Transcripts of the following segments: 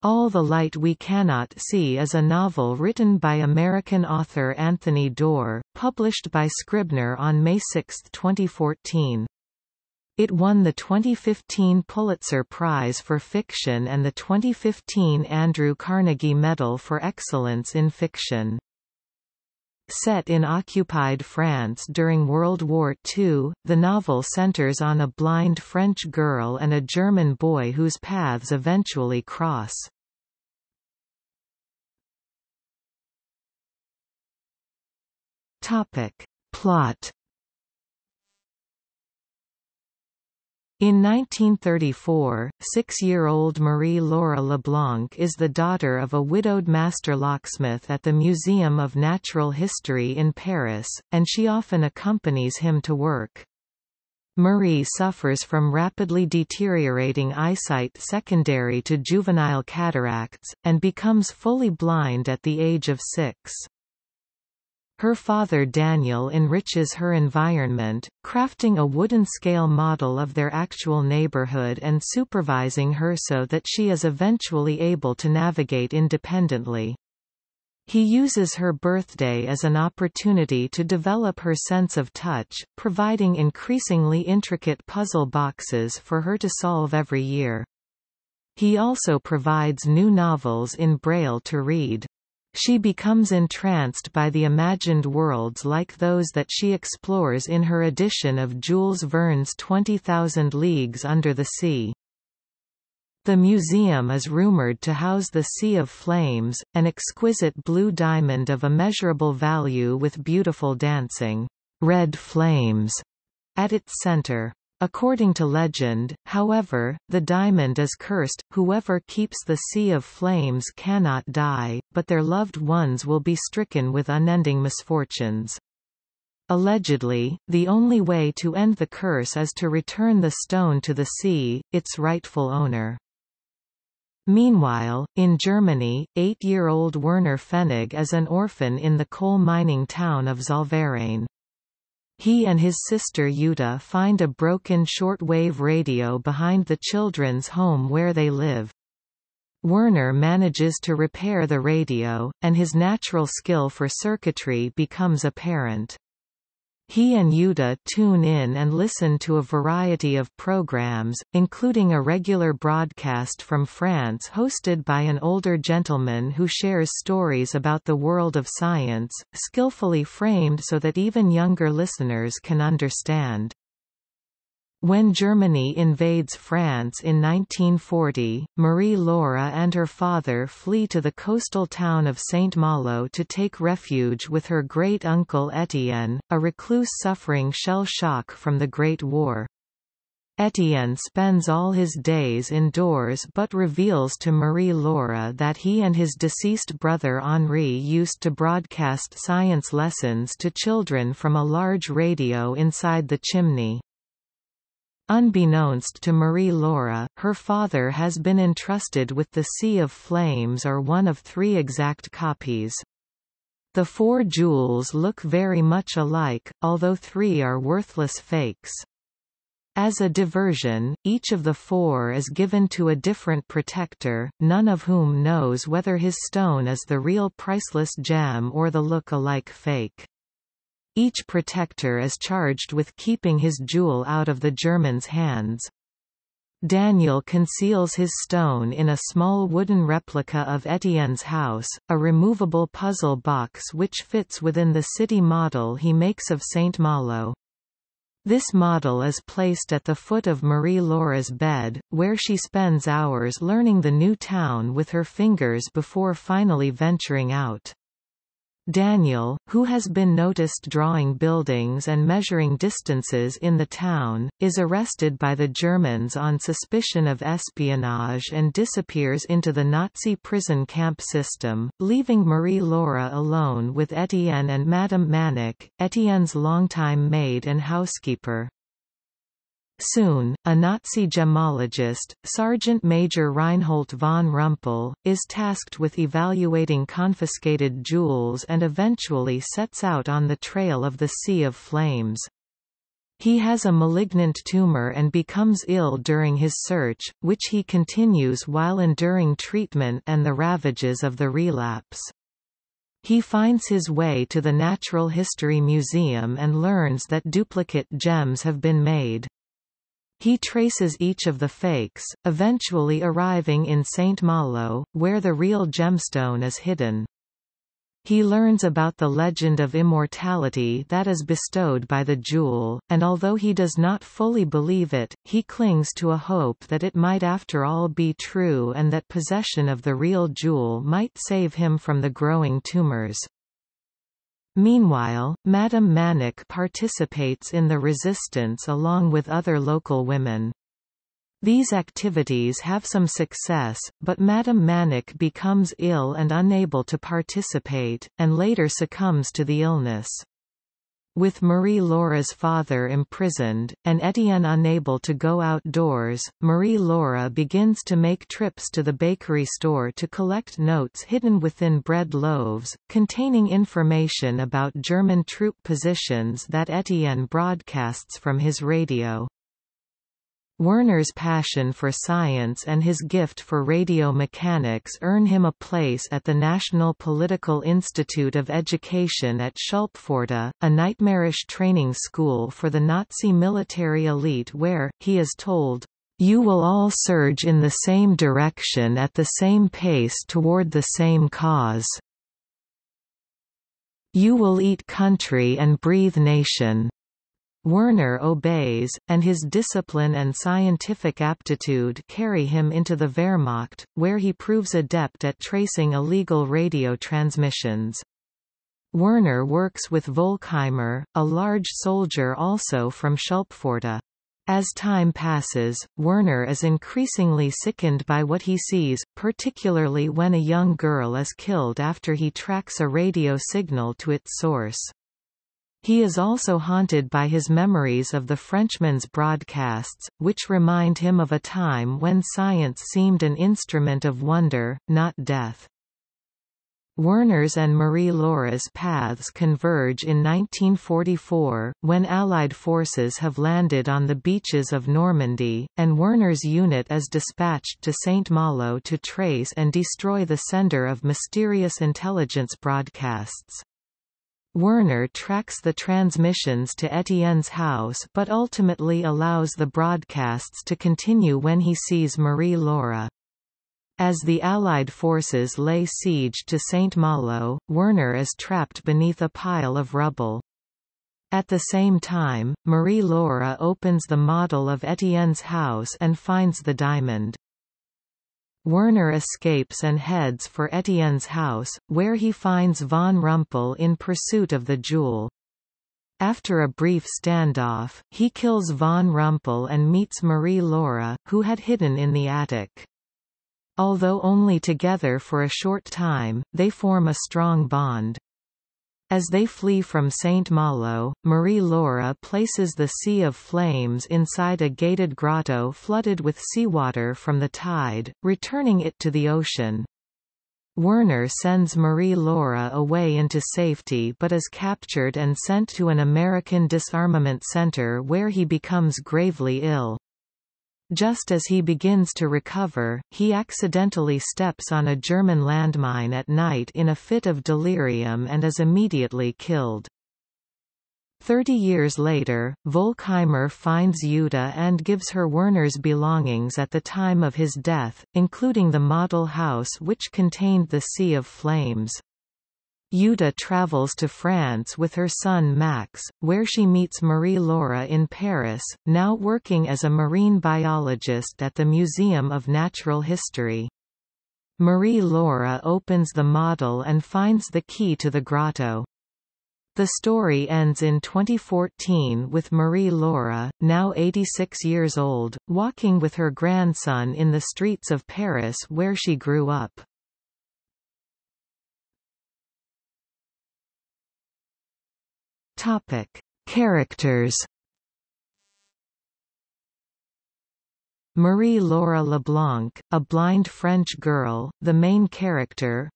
All the Light We Cannot See is a novel written by American author Anthony Doerr, published by Scribner on May 6, 2014. It won the 2015 Pulitzer Prize for Fiction and the 2015 Andrew Carnegie Medal for Excellence in Fiction. Set in occupied France during World War II, the novel centers on a blind French girl and a German boy whose paths eventually cross. Topic. Plot In 1934, six-year-old Marie-Laura LeBlanc is the daughter of a widowed master locksmith at the Museum of Natural History in Paris, and she often accompanies him to work. Marie suffers from rapidly deteriorating eyesight secondary to juvenile cataracts, and becomes fully blind at the age of six. Her father Daniel enriches her environment, crafting a wooden scale model of their actual neighborhood and supervising her so that she is eventually able to navigate independently. He uses her birthday as an opportunity to develop her sense of touch, providing increasingly intricate puzzle boxes for her to solve every year. He also provides new novels in Braille to read. She becomes entranced by the imagined worlds like those that she explores in her edition of Jules Verne's 20,000 Leagues Under the Sea. The museum is rumored to house the Sea of Flames, an exquisite blue diamond of immeasurable value with beautiful dancing red flames at its center. According to legend, however, the diamond is cursed, whoever keeps the Sea of Flames cannot die, but their loved ones will be stricken with unending misfortunes. Allegedly, the only way to end the curse is to return the stone to the sea, its rightful owner. Meanwhile, in Germany, eight-year-old Werner Fennig is an orphan in the coal mining town of Zollverein. He and his sister Yuta find a broken shortwave radio behind the children's home where they live. Werner manages to repair the radio, and his natural skill for circuitry becomes apparent. He and Yuta tune in and listen to a variety of programs, including a regular broadcast from France hosted by an older gentleman who shares stories about the world of science, skillfully framed so that even younger listeners can understand. When Germany invades France in 1940, Marie-Laura and her father flee to the coastal town of St. Malo to take refuge with her great-uncle Etienne, a recluse suffering shell shock from the Great War. Etienne spends all his days indoors but reveals to Marie-Laura that he and his deceased brother Henri used to broadcast science lessons to children from a large radio inside the chimney. Unbeknownst to Marie Laura, her father has been entrusted with the Sea of Flames or one of three exact copies. The four jewels look very much alike, although three are worthless fakes. As a diversion, each of the four is given to a different protector, none of whom knows whether his stone is the real priceless gem or the look-alike fake. Each protector is charged with keeping his jewel out of the German's hands. Daniel conceals his stone in a small wooden replica of Etienne's house, a removable puzzle box which fits within the city model he makes of St. Malo. This model is placed at the foot of Marie-Laura's bed, where she spends hours learning the new town with her fingers before finally venturing out. Daniel, who has been noticed drawing buildings and measuring distances in the town, is arrested by the Germans on suspicion of espionage and disappears into the Nazi prison camp system, leaving Marie-Laura alone with Etienne and Madame Manic, Etienne's longtime maid and housekeeper. Soon, a Nazi gemologist, Sergeant Major Reinhold von Rumpel, is tasked with evaluating confiscated jewels and eventually sets out on the trail of the Sea of Flames. He has a malignant tumor and becomes ill during his search, which he continues while enduring treatment and the ravages of the relapse. He finds his way to the Natural History Museum and learns that duplicate gems have been made. He traces each of the fakes, eventually arriving in St. Malo, where the real gemstone is hidden. He learns about the legend of immortality that is bestowed by the jewel, and although he does not fully believe it, he clings to a hope that it might after all be true and that possession of the real jewel might save him from the growing tumors. Meanwhile, Madame Manik participates in the resistance along with other local women. These activities have some success, but Madame Manik becomes ill and unable to participate, and later succumbs to the illness. With Marie-Laura's father imprisoned, and Etienne unable to go outdoors, Marie-Laura begins to make trips to the bakery store to collect notes hidden within bread loaves, containing information about German troop positions that Etienne broadcasts from his radio. Werner's passion for science and his gift for radio mechanics earn him a place at the National Political Institute of Education at Schulpforta, a nightmarish training school for the Nazi military elite where, he is told, you will all surge in the same direction at the same pace toward the same cause. You will eat country and breathe nation. Werner obeys, and his discipline and scientific aptitude carry him into the Wehrmacht, where he proves adept at tracing illegal radio transmissions. Werner works with Volkheimer, a large soldier also from Schulpforta. As time passes, Werner is increasingly sickened by what he sees, particularly when a young girl is killed after he tracks a radio signal to its source. He is also haunted by his memories of the Frenchman's broadcasts, which remind him of a time when science seemed an instrument of wonder, not death. Werner's and Marie Laura's paths converge in 1944, when Allied forces have landed on the beaches of Normandy, and Werner's unit is dispatched to St. Malo to trace and destroy the sender of mysterious intelligence broadcasts. Werner tracks the transmissions to Etienne's house but ultimately allows the broadcasts to continue when he sees Marie-Laura. As the Allied forces lay siege to St. Malo, Werner is trapped beneath a pile of rubble. At the same time, Marie-Laura opens the model of Etienne's house and finds the diamond. Werner escapes and heads for Etienne's house, where he finds von Rumpel in pursuit of the jewel. After a brief standoff, he kills von Rumpel and meets Marie-Laura, who had hidden in the attic. Although only together for a short time, they form a strong bond. As they flee from Saint Malo, Marie Laura places the Sea of Flames inside a gated grotto flooded with seawater from the tide, returning it to the ocean. Werner sends Marie Laura away into safety but is captured and sent to an American disarmament center where he becomes gravely ill. Just as he begins to recover, he accidentally steps on a German landmine at night in a fit of delirium and is immediately killed. Thirty years later, Volkheimer finds Yuta and gives her Werner's belongings at the time of his death, including the model house which contained the Sea of Flames. Yuta travels to France with her son Max, where she meets Marie-Laura in Paris, now working as a marine biologist at the Museum of Natural History. Marie-Laura opens the model and finds the key to the grotto. The story ends in 2014 with Marie-Laura, now 86 years old, walking with her grandson in the streets of Paris where she grew up. Topic: Characters. Marie-Laura Leblanc, a blind French girl, the main character.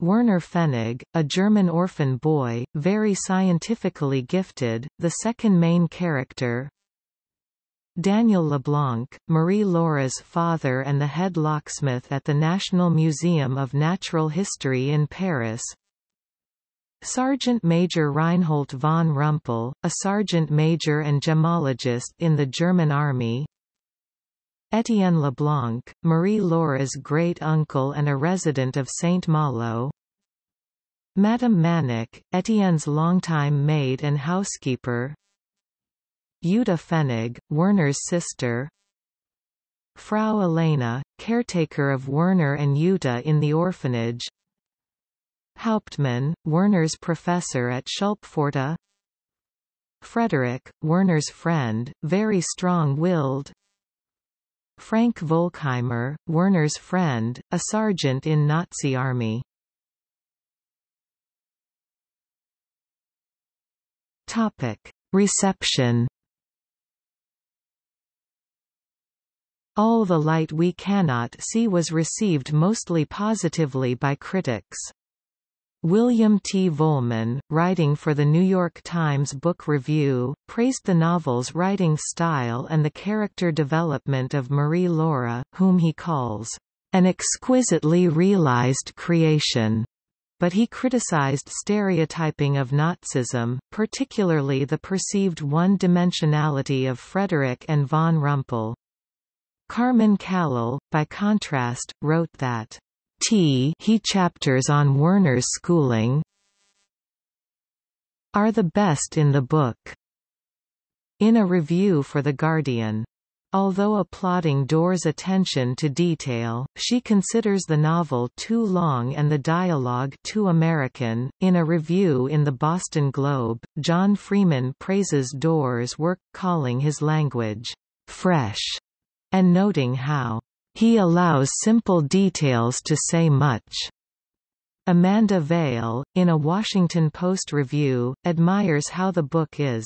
Werner Fennig, a German orphan boy, very scientifically gifted, the second main character. Daniel LeBlanc, Marie-Laura's father and the head locksmith at the National Museum of Natural History in Paris, Sergeant Major Reinhold von Rumpel, a sergeant major and gemologist in the German army. Étienne Leblanc, Marie Laura's great-uncle and a resident of St. Malo. Madame Manick, Étienne's longtime maid and housekeeper. Yuta Fenig, Werner's sister. Frau Elena, caretaker of Werner and Yuta in the orphanage. Hauptmann, Werner's professor at Schulpforta Frederick, Werner's friend, very strong-willed Frank Volkheimer, Werner's friend, a sergeant in Nazi army Topic. Reception All the Light We Cannot See was received mostly positively by critics. William T. Volman, writing for the New York Times Book Review, praised the novel's writing style and the character development of Marie Laura, whom he calls an exquisitely realized creation. But he criticized stereotyping of Nazism, particularly the perceived one-dimensionality of Frederick and von Rumpel. Carmen Callil, by contrast, wrote that T he chapters on Werner's schooling are the best in the book. In a review for The Guardian. Although applauding Dore's attention to detail, she considers the novel too long and the dialogue too American. In a review in the Boston Globe, John Freeman praises Dore's work calling his language fresh and noting how he allows simple details to say much. Amanda Vale, in a Washington Post review, admires how the book is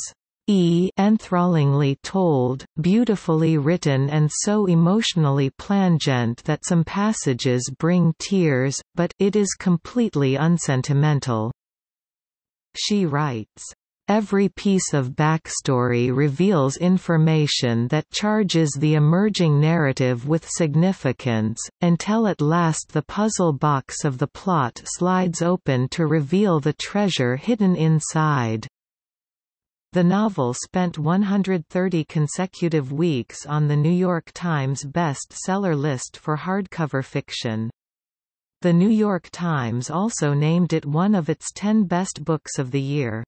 e enthrallingly told, beautifully written and so emotionally plangent that some passages bring tears, but it is completely unsentimental. She writes, Every piece of backstory reveals information that charges the emerging narrative with significance, until at last the puzzle box of the plot slides open to reveal the treasure hidden inside. The novel spent 130 consecutive weeks on the New York Times bestseller list for hardcover fiction. The New York Times also named it one of its ten best books of the year.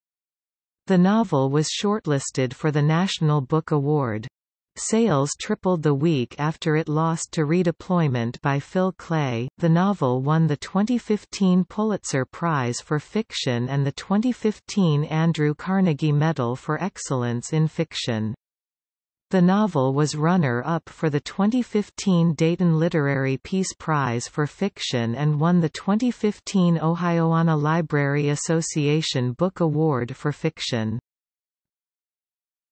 The novel was shortlisted for the National Book Award. Sales tripled the week after it lost to Redeployment by Phil Clay. The novel won the 2015 Pulitzer Prize for Fiction and the 2015 Andrew Carnegie Medal for Excellence in Fiction. The novel was runner-up for the 2015 Dayton Literary Peace Prize for Fiction and won the 2015 Ohioana Library Association Book Award for Fiction.